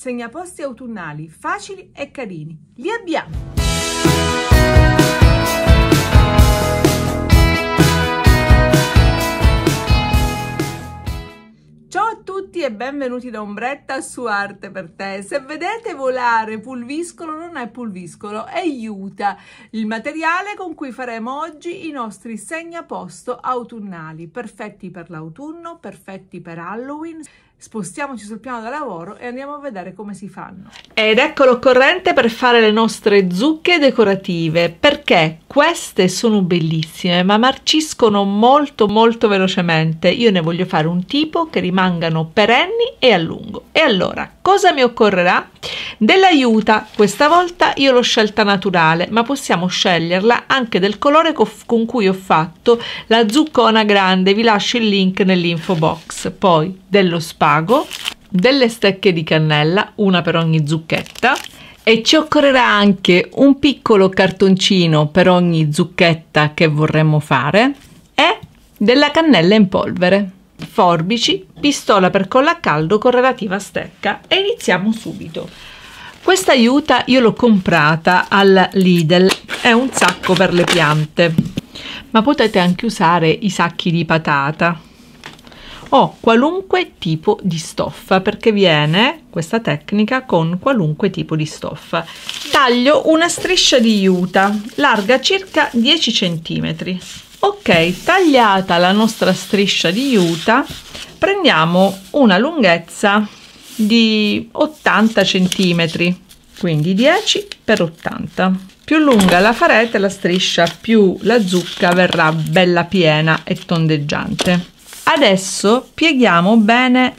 segnaposti autunnali facili e carini. Li abbiamo! Ciao a tutti e benvenuti da Ombretta su Arte per te. Se vedete volare pulviscolo non è pulviscolo, è iuta, il materiale con cui faremo oggi i nostri segnaposto autunnali, perfetti per l'autunno, perfetti per Halloween spostiamoci sul piano da lavoro e andiamo a vedere come si fanno. Ed ecco l'occorrente per fare le nostre zucche decorative, perché queste sono bellissime, ma marciscono molto molto velocemente. Io ne voglio fare un tipo che rimangano perenni e a lungo. E allora, cosa mi occorrerà? Dell'aiuta, questa volta io l'ho scelta naturale, ma possiamo sceglierla anche del colore con cui ho fatto la zuccona grande, vi lascio il link nell'info box. Poi dello spazio fago, delle stecche di cannella, una per ogni zucchetta, e ci occorrerà anche un piccolo cartoncino per ogni zucchetta che vorremmo fare e della cannella in polvere. Forbici, pistola per colla a caldo con relativa stecca e iniziamo subito. Questa aiuta io l'ho comprata al Lidl, è un sacco per le piante, ma potete anche usare i sacchi di patata o qualunque tipo di stoffa perché viene questa tecnica con qualunque tipo di stoffa. Taglio una striscia di juta larga circa 10 cm. Ok, tagliata la nostra striscia di juta, prendiamo una lunghezza di 80 cm, quindi 10 x 80. Più lunga la farete la striscia, più la zucca verrà bella piena e tondeggiante. Adesso pieghiamo bene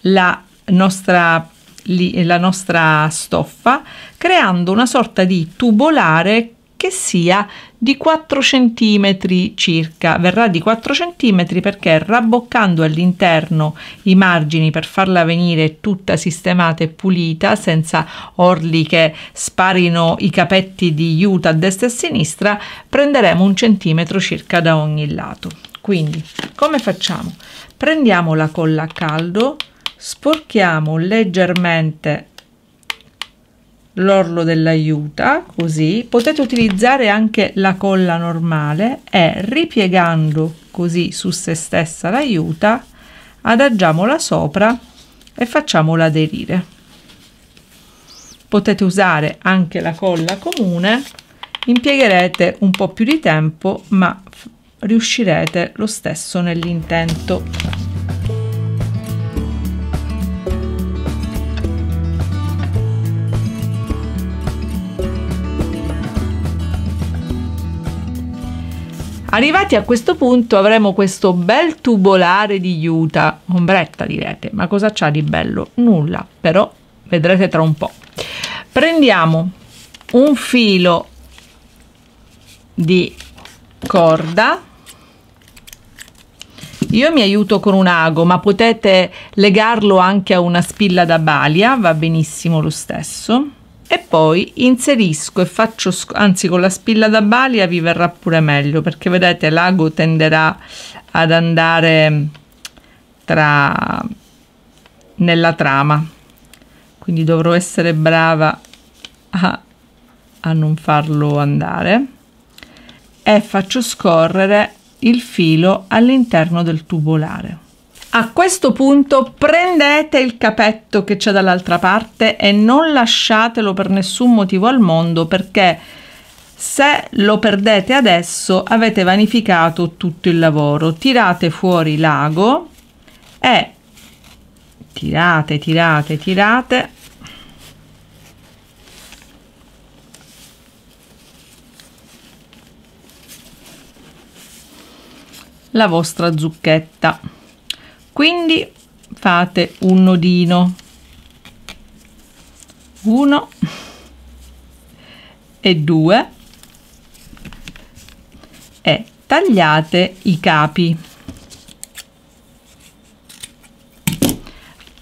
la nostra, la nostra stoffa creando una sorta di tubolare che sia di 4 cm circa. Verrà di 4 cm perché rabboccando all'interno i margini per farla venire tutta sistemata e pulita, senza orli che sparino i capetti di juta a destra e a sinistra, prenderemo un centimetro circa da ogni lato. Quindi, come facciamo? Prendiamo la colla a caldo, sporchiamo leggermente l'orlo dell'aiuta, così potete utilizzare anche la colla normale e ripiegando così su se stessa l'aiuta, adagiamola sopra e facciamola aderire. Potete usare anche la colla comune, impiegherete un po' più di tempo, ma riuscirete lo stesso nell'intento. Arrivati a questo punto avremo questo bel tubolare di juta, ombretta direte, ma cosa c'ha di bello? Nulla, però vedrete tra un po'. Prendiamo un filo di corda io mi aiuto con un ago ma potete legarlo anche a una spilla da balia va benissimo lo stesso e poi inserisco e faccio anzi con la spilla da balia vi verrà pure meglio perché vedete l'ago tenderà ad andare tra nella trama quindi dovrò essere brava a, a non farlo andare e faccio scorrere il filo all'interno del tubolare. A questo punto prendete il capetto che c'è dall'altra parte e non lasciatelo per nessun motivo al mondo perché se lo perdete adesso avete vanificato tutto il lavoro. Tirate fuori l'ago e tirate, tirate, tirate la vostra zucchetta quindi fate un nodino 1 e 2 e tagliate i capi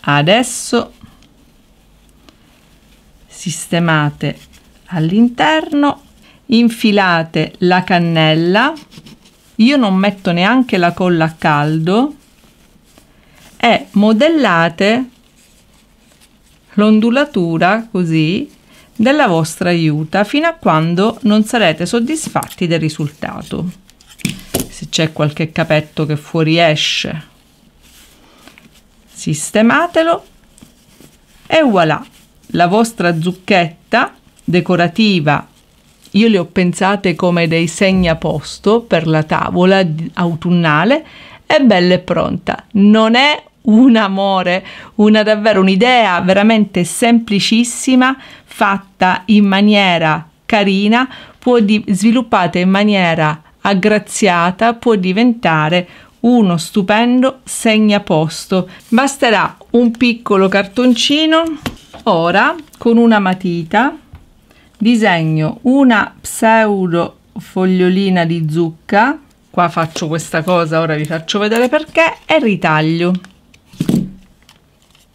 adesso sistemate all'interno infilate la cannella io non metto neanche la colla a caldo e modellate l'ondulatura così della vostra aiuta fino a quando non sarete soddisfatti del risultato se c'è qualche capetto che fuoriesce sistematelo e voilà la vostra zucchetta decorativa io le ho pensate come dei segnaposto per la tavola autunnale. È bella e pronta. Non è un amore, una davvero un'idea veramente semplicissima fatta in maniera carina, può di- sviluppata in maniera aggraziata, può diventare uno stupendo segnaposto. Basterà un piccolo cartoncino. Ora con una matita disegno una pseudo fogliolina di zucca qua faccio questa cosa ora vi faccio vedere perché e ritaglio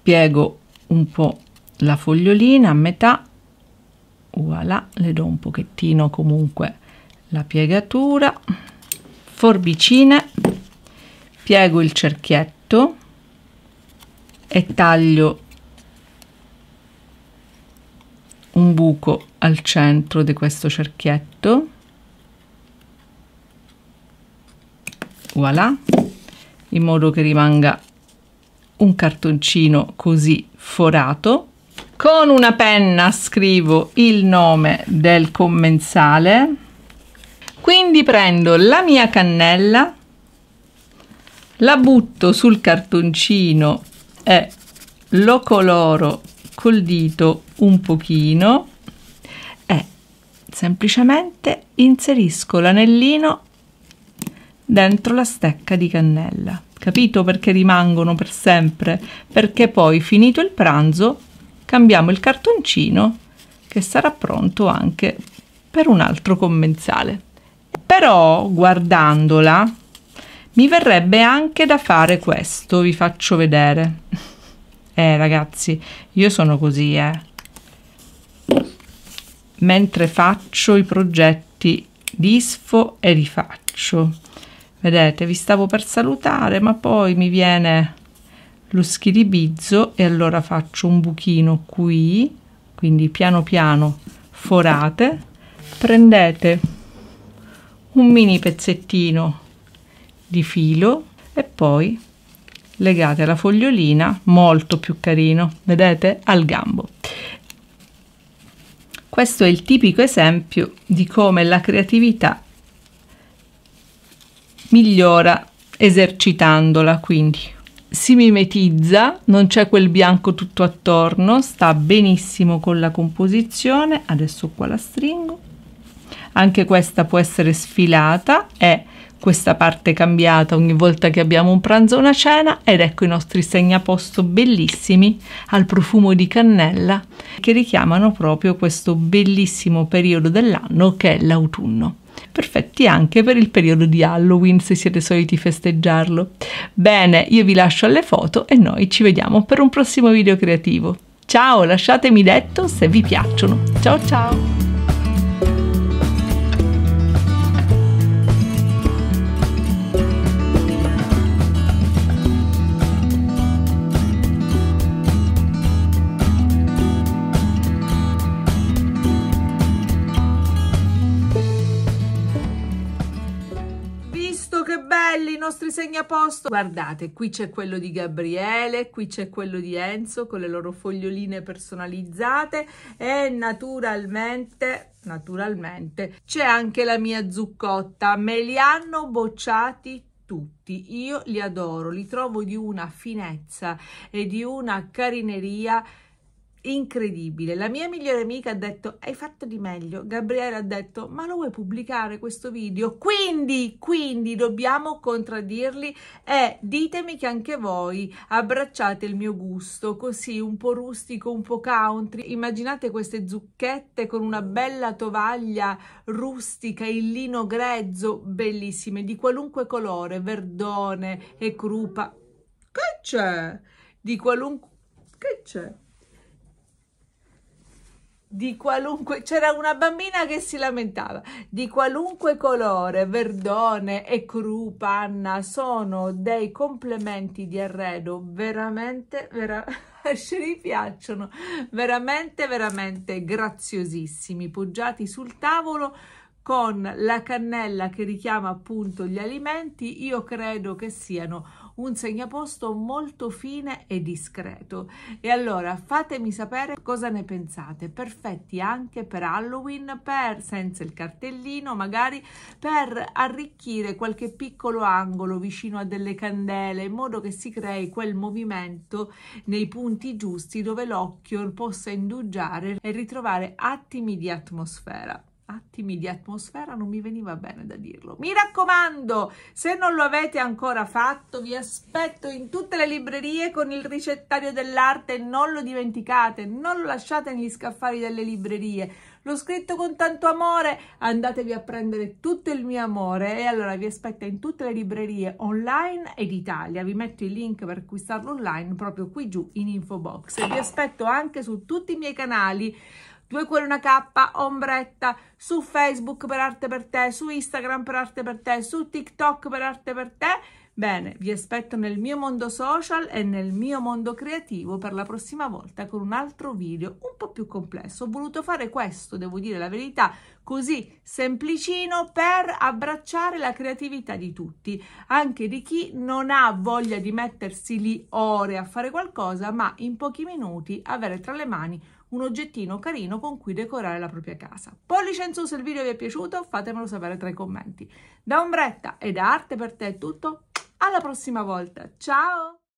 piego un po la fogliolina a metà voilà le do un pochettino comunque la piegatura forbicine piego il cerchietto e taglio un buco al centro di questo cerchietto voilà in modo che rimanga un cartoncino così forato con una penna scrivo il nome del commensale quindi prendo la mia cannella la butto sul cartoncino e lo coloro col dito un pochino e semplicemente inserisco l'anellino dentro la stecca di cannella capito perché rimangono per sempre perché poi finito il pranzo cambiamo il cartoncino che sarà pronto anche per un altro commensale però guardandola mi verrebbe anche da fare questo vi faccio vedere eh, ragazzi, io sono così, eh. Mentre faccio i progetti, disfo e rifaccio. Vedete, vi stavo per salutare, ma poi mi viene lo schiribizzo e allora faccio un buchino qui, quindi piano piano forate, prendete un mini pezzettino di filo e poi legate alla fogliolina, molto più carino, vedete, al gambo. Questo è il tipico esempio di come la creatività migliora esercitandola, quindi si mimetizza, non c'è quel bianco tutto attorno, sta benissimo con la composizione, adesso qua la stringo, anche questa può essere sfilata e questa parte cambiata ogni volta che abbiamo un pranzo o una cena ed ecco i nostri segnaposto bellissimi al profumo di cannella che richiamano proprio questo bellissimo periodo dell'anno che è l'autunno. Perfetti anche per il periodo di Halloween se siete soliti festeggiarlo. Bene, io vi lascio alle foto e noi ci vediamo per un prossimo video creativo. Ciao, lasciatemi detto se vi piacciono. Ciao ciao! vostri posto? Guardate, qui c'è quello di Gabriele, qui c'è quello di Enzo con le loro foglioline personalizzate e naturalmente naturalmente c'è anche la mia zuccotta me li hanno bocciati tutti io li adoro li trovo di una finezza e di una carineria incredibile. La mia migliore amica ha detto hai fatto di meglio. Gabriele ha detto ma lo vuoi pubblicare questo video? Quindi, quindi dobbiamo contraddirli e ditemi che anche voi abbracciate il mio gusto così un po' rustico, un po' country. Immaginate queste zucchette con una bella tovaglia rustica in lino grezzo, bellissime, di qualunque colore, verdone e crupa. Che c'è? Di qualunque... Che c'è? di qualunque c'era una bambina che si lamentava di qualunque colore verdone e cru panna sono dei complementi di arredo veramente vera, ce piacciono veramente veramente graziosissimi poggiati sul tavolo con la cannella che richiama appunto gli alimenti io credo che siano un segnaposto molto fine e discreto. E allora fatemi sapere cosa ne pensate. Perfetti anche per Halloween, per senza il cartellino, magari per arricchire qualche piccolo angolo vicino a delle candele in modo che si crei quel movimento nei punti giusti dove l'occhio possa indugiare e ritrovare attimi di atmosfera attimi di atmosfera, non mi veniva bene da dirlo. Mi raccomando, se non lo avete ancora fatto, vi aspetto in tutte le librerie con il ricettario dell'arte, non lo dimenticate, non lo lasciate negli scaffali delle librerie. L'ho scritto con tanto amore, andatevi a prendere tutto il mio amore e allora vi aspetto in tutte le librerie online ed Italia. Vi metto il link per acquistarlo online proprio qui giù in info box. vi aspetto anche su tutti i miei canali due cuori una K, ombretta, su Facebook per arte per te, su Instagram per arte per te, su TikTok per arte per te. Bene, vi aspetto nel mio mondo social e nel mio mondo creativo per la prossima volta con un altro video un po' più complesso. Ho voluto fare questo, devo dire la verità, così semplicino per abbracciare la creatività di tutti, anche di chi non ha voglia di mettersi lì ore a fare qualcosa, ma in pochi minuti avere tra le mani un oggettino carino con cui decorare la propria casa. Pollice in su se il video vi è piaciuto, fatemelo sapere tra i commenti. Da Ombretta e da Arte per te è tutto, alla prossima volta, ciao!